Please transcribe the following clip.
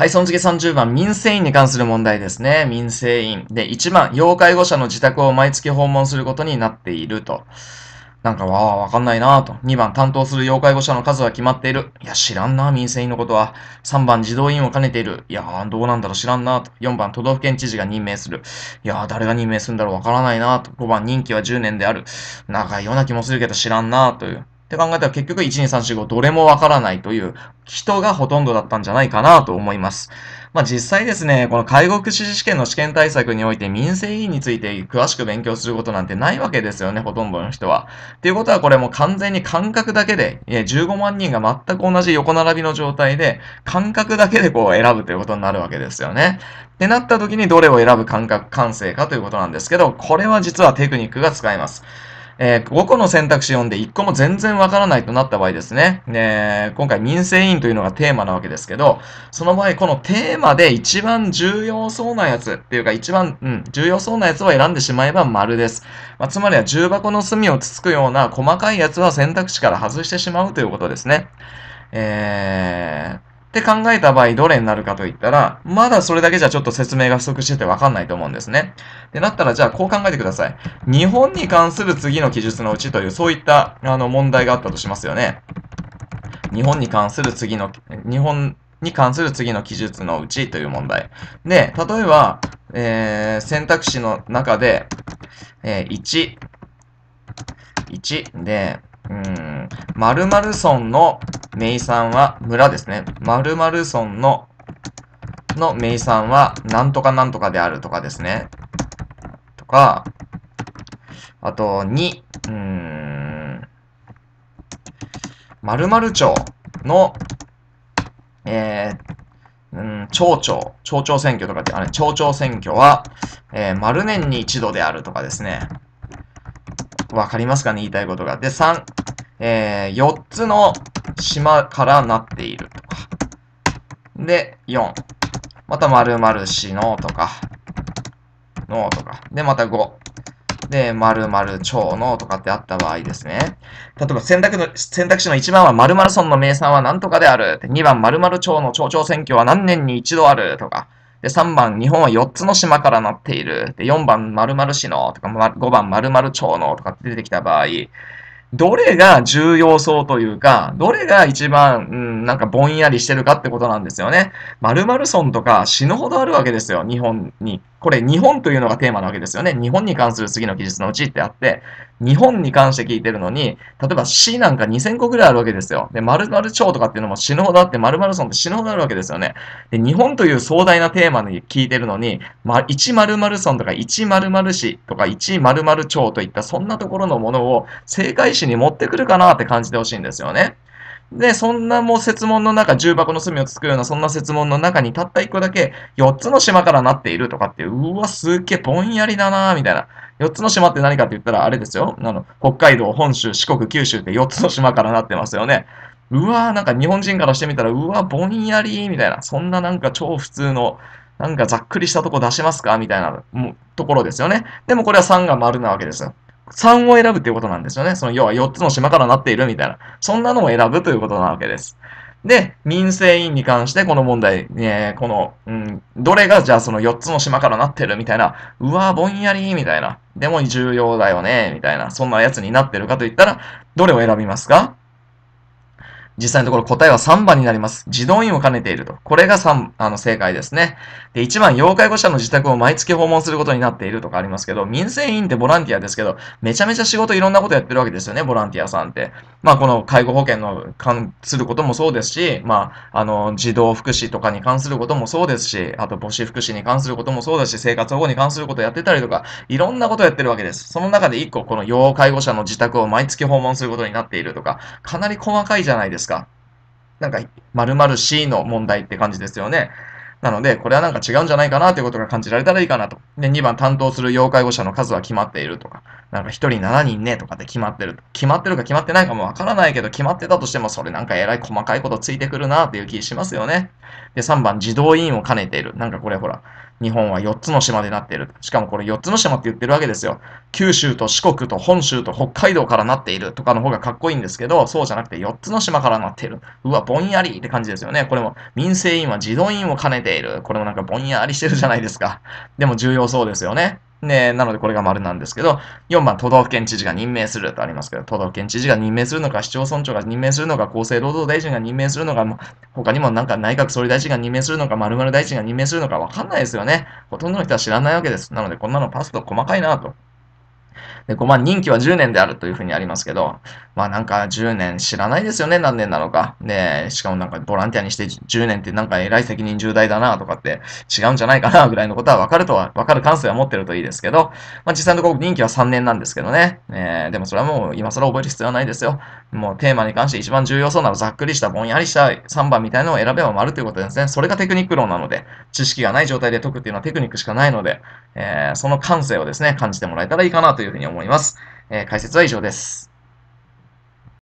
はい、その次30番、民生委員に関する問題ですね。民生委員。で、1番、要介護者の自宅を毎月訪問することになっていると。なんか、わあ、わかんないなぁと。2番、担当する要介護者の数は決まっている。いや、知らんな民生委員のことは。3番、児童委員を兼ねている。いやどうなんだろう、知らんなと。4番、都道府県知事が任命する。いや誰が任命するんだろう、わからないなと。5番、任期は10年である。長いような気もするけど、知らんなという。って考えたら結局12345どれもわからないという人がほとんどだったんじゃないかなと思います。まあ、実際ですね、この介護福祉士試験の試験対策において民生委員について詳しく勉強することなんてないわけですよね、ほとんどの人は。っていうことはこれも完全に感覚だけで、15万人が全く同じ横並びの状態で、感覚だけでこう選ぶということになるわけですよね。ってなった時にどれを選ぶ感覚、感性かということなんですけど、これは実はテクニックが使えます。えー、5個の選択肢読んで1個も全然わからないとなった場合ですね、えー、今回民生委員というのがテーマなわけですけど、その場合このテーマで一番重要そうなやつっていうか一番、うん、重要そうなやつを選んでしまえば丸です。まあ、つまりは重箱の隅をつつくような細かいやつは選択肢から外してしまうということですね。えーって考えた場合どれになるかといったら、まだそれだけじゃちょっと説明が不足しててわかんないと思うんですね。で、なったらじゃあこう考えてください。日本に関する次の記述のうちという、そういったあの問題があったとしますよね。日本に関する次の、日本に関する次の記述のうちという問題。で、例えば、えー、選択肢の中で、えー、1、1で、うん、〇〇村の名産は村ですね。〇〇村の、の名産はなんとかなんとかであるとかですね。とか、あと、2、うーん、〇〇町の、えー、うん、町長、町長選挙とかって、あれ、町長選挙は、えー、丸年に一度であるとかですね。わかりますかね言いたいことが。で、3、えー、4つの島からなっているとか。で、4。また〇〇市のとか、のとか。で、また5。で、〇〇町のとかってあった場合ですね。例えば選択の、選択肢の1番は〇〇村の名産は何とかである。2番〇〇町の町長選挙は何年に一度あるとか。で、3番日本は4つの島からなっている。で、4番〇〇市のとか、5番〇〇町のとかって出てきた場合、どれが重要そうというか、どれが一番、うん、なんかぼんやりしてるかってことなんですよね。〇〇村とか死ぬほどあるわけですよ、日本に。これ、日本というのがテーマなわけですよね。日本に関する次の記述のうちってあって、日本に関して聞いてるのに、例えば死なんか2000個ぐらいあるわけですよ。で、〇〇町とかっていうのも死ぬほどあって、〇〇村って死ぬほどあるわけですよね。で、日本という壮大なテーマに聞いてるのに、ま、1〇〇村とか1〇〇市とか1〇〇町といったそんなところのものを正解し士に持ってくるかなって感じてほしいんですよね。で、そんなもう説問の中、重箱の隅をつくような、そんな説問の中にたった1個だけ、4つの島からなっているとかってう、わ、すっげえぼんやりだなみたいな。4つの島って何かって言ったら、あれですよ。あの、北海道、本州、四国、九州って4つの島からなってますよね。うわーなんか日本人からしてみたら、うわぼんやりみたいな。そんななんか超普通の、なんかざっくりしたとこ出しますかみたいなところですよね。でもこれは3が丸なわけですよ。3を選ぶっていうことなんですよね。その要は4つの島からなっているみたいな。そんなのを選ぶということなわけです。で、民生委員に関してこの問題、えこの、うん、どれがじゃあその4つの島からなってるみたいな、うわぼんやりみたいな、でも重要だよね、みたいな、そんなやつになってるかといったら、どれを選びますか実際のところ答えは3番になります。自動員を兼ねていると。これが3、あの、正解ですね。で、1番、要介護者の自宅を毎月訪問することになっているとかありますけど、民生委員ってボランティアですけど、めちゃめちゃ仕事いろんなことやってるわけですよね、ボランティアさんって。まあ、この介護保険の関することもそうですし、まあ、あの、児童福祉とかに関することもそうですし、あと母子福祉に関することもそうだし、生活保護に関することやってたりとか、いろんなことやってるわけです。その中で1個、この要介護者の自宅を毎月訪問することになっているとか、かなり細かいじゃないですか。か。なんか、まる C の問題って感じですよね。なので、これはなんか違うんじゃないかなということが感じられたらいいかなと。で、2番、担当する要介護者の数は決まっているとか。なんか1人7人ねとかって決まってる。決まってるか決まってないかもわからないけど、決まってたとしてもそれなんかえらい細かいことついてくるなっていう気しますよね。で、3番、児童委員を兼ねている。なんかこれほら、日本は4つの島でなっている。しかもこれ4つの島って言ってるわけですよ。九州と四国と本州と北海道からなっているとかの方がかっこいいんですけど、そうじゃなくて4つの島からなっている。うわ、ぼんやりって感じですよね。これも民生委員は児童委員を兼ねている。これもなんかぼんやりしてるじゃないですか。でも重要そうですよね。ね、なのでこれが丸なんですけど、4番、都道府県知事が任命するとありますけど、都道府県知事が任命するのか、市町村長が任命するのか、厚生労働大臣が任命するのか、他にもなんか内閣総理大臣が任命するのか、〇〇大臣が任命するのかわかんないですよね。ほとんどの人は知らないわけです。なのでこんなのパスと細かいなと。で、5万、任期は10年であるというふうにありますけど、まあなんか10年知らないですよね、何年なのか。で、しかもなんかボランティアにして10年ってなんか偉い責任重大だなとかって違うんじゃないかなぐらいのことはわかるとは、わかる感性は持ってるといいですけど、まあ実際のところ任期は3年なんですけどね。えー、でもそれはもう今更覚える必要はないですよ。もうテーマに関して一番重要そうなのざっくりしたぼんやりした3番みたいなのを選べば丸ということですね。それがテクニック論なので、知識がない状態で解くっていうのはテクニックしかないので、えー、その感性をですね、感じてもらえたらいいかなというふうに思います。えー、解説は以上です。